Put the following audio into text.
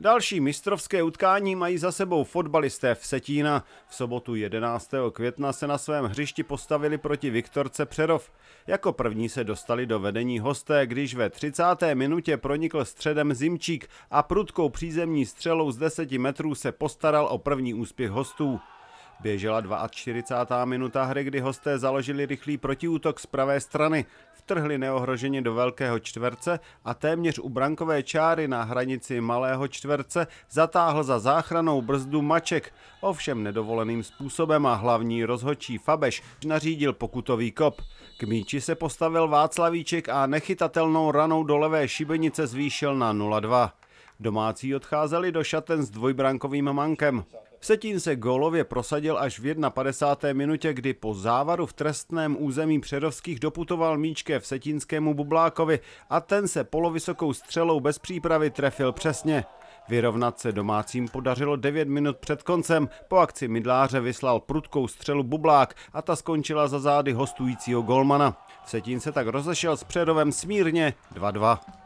Další mistrovské utkání mají za sebou fotbalisté v Setína. V sobotu 11. května se na svém hřišti postavili proti Viktorce Přerov. Jako první se dostali do vedení hosté, když ve 30. minutě pronikl středem Zimčík a prudkou přízemní střelou z 10 metrů se postaral o první úspěch hostů. Běžela 42. minuta hry, kdy hosté založili rychlý protiútok z pravé strany, vtrhli neohroženě do velkého čtverce a téměř u brankové čáry na hranici malého čtverce zatáhl za záchranou brzdu Maček, ovšem nedovoleným způsobem a hlavní rozhodčí Fabeš nařídil pokutový kop. K míči se postavil Václavíček a nechytatelnou ranou do levé šibenice zvýšil na 0-2. Domácí odcházeli do šaten s dvojbrankovým mankem. Vsetín se gólově prosadil až v 51. minutě, kdy po závaru v trestném území Přerovských doputoval míčke v Setínskému Bublákovi a ten se polovysokou střelou bez přípravy trefil přesně. Vyrovnat se domácím podařilo 9 minut před koncem. Po akci Midláře vyslal prudkou střelu Bublák a ta skončila za zády hostujícího golmana. Vsetín se tak rozešel s Přerovem smírně 2-2.